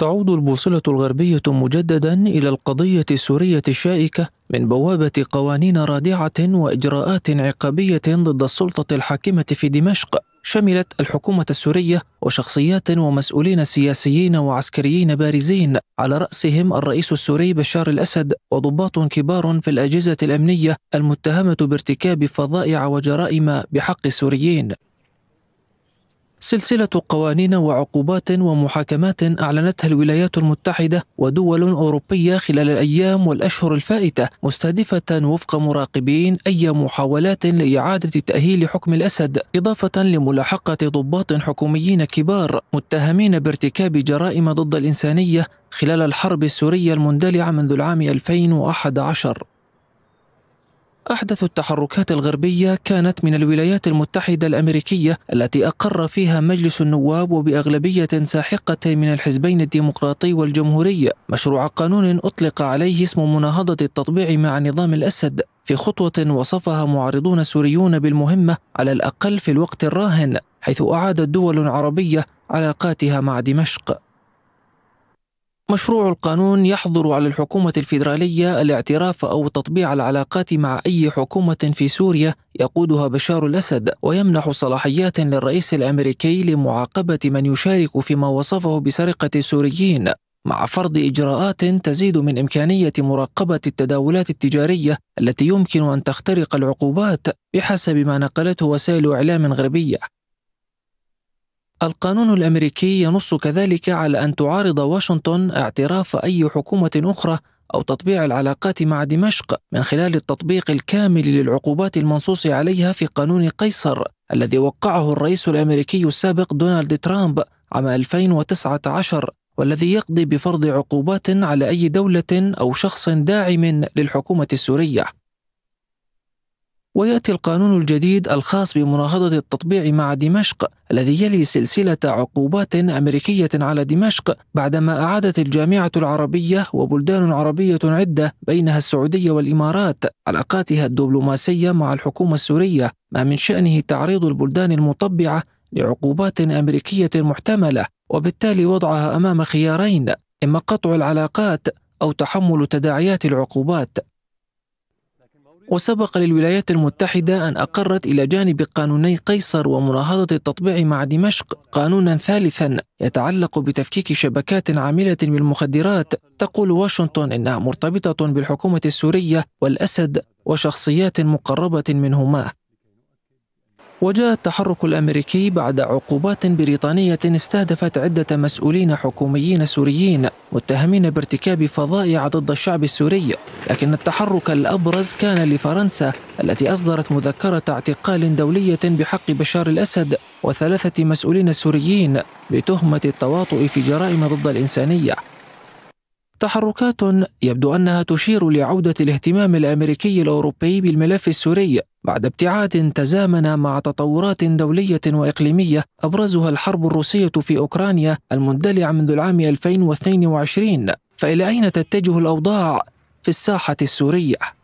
تعود البوصلة الغربية مجددا إلى القضية السورية الشائكة من بوابة قوانين رادعة وإجراءات عقابية ضد السلطة الحاكمة في دمشق شملت الحكومة السورية وشخصيات ومسؤولين سياسيين وعسكريين بارزين على رأسهم الرئيس السوري بشار الأسد وضباط كبار في الأجهزة الأمنية المتهمة بارتكاب فظائع وجرائم بحق السوريين سلسلة قوانين وعقوبات ومحاكمات أعلنتها الولايات المتحدة ودول أوروبية خلال الأيام والأشهر الفائتة مستهدفة وفق مراقبين أي محاولات لإعادة تأهيل حكم الأسد إضافة لملاحقة ضباط حكوميين كبار متهمين بارتكاب جرائم ضد الإنسانية خلال الحرب السورية المندلعة منذ العام 2011 أحدث التحركات الغربية كانت من الولايات المتحدة الأمريكية التي أقر فيها مجلس النواب وبأغلبية ساحقة من الحزبين الديمقراطي والجمهوري مشروع قانون أطلق عليه اسم مناهضة التطبيع مع نظام الأسد في خطوة وصفها معارضون سوريون بالمهمة على الأقل في الوقت الراهن حيث أعادت دول عربية علاقاتها مع دمشق مشروع القانون يحظر على الحكومة الفيدرالية الاعتراف أو تطبيع العلاقات مع أي حكومة في سوريا يقودها بشار الأسد ويمنح صلاحيات للرئيس الأمريكي لمعاقبة من يشارك فيما وصفه بسرقة السوريين مع فرض إجراءات تزيد من إمكانية مراقبة التداولات التجارية التي يمكن أن تخترق العقوبات بحسب ما نقلته وسائل إعلام غربية القانون الامريكي ينص كذلك على ان تعارض واشنطن اعتراف اي حكومه اخرى او تطبيع العلاقات مع دمشق من خلال التطبيق الكامل للعقوبات المنصوص عليها في قانون قيصر الذي وقعه الرئيس الامريكي السابق دونالد ترامب عام 2019 والذي يقضي بفرض عقوبات على اي دوله او شخص داعم للحكومه السوريه ويأتي القانون الجديد الخاص بمناهضة التطبيع مع دمشق الذي يلي سلسلة عقوبات أمريكية على دمشق بعدما أعادت الجامعة العربية وبلدان عربية عدة بينها السعودية والإمارات علاقاتها الدبلوماسية مع الحكومة السورية ما من شأنه تعريض البلدان المطبعة لعقوبات أمريكية محتملة وبالتالي وضعها أمام خيارين إما قطع العلاقات أو تحمل تداعيات العقوبات وسبق للولايات المتحدة أن أقرت إلى جانب قانوني قيصر ومناهضة التطبيع مع دمشق قانونا ثالثا يتعلق بتفكيك شبكات عاملة بالمخدرات تقول واشنطن إنها مرتبطة بالحكومة السورية والأسد وشخصيات مقربة منهما وجاء التحرك الامريكي بعد عقوبات بريطانيه استهدفت عده مسؤولين حكوميين سوريين متهمين بارتكاب فظائع ضد الشعب السوري، لكن التحرك الابرز كان لفرنسا التي اصدرت مذكره اعتقال دوليه بحق بشار الاسد وثلاثه مسؤولين سوريين بتهمه التواطؤ في جرائم ضد الانسانيه. تحركات يبدو انها تشير لعوده الاهتمام الامريكي الاوروبي بالملف السوري بعد ابتعاد تزامن مع تطورات دولية وإقليمية أبرزها الحرب الروسية في أوكرانيا المندلعة منذ العام 2022 فإلى أين تتجه الأوضاع في الساحة السورية؟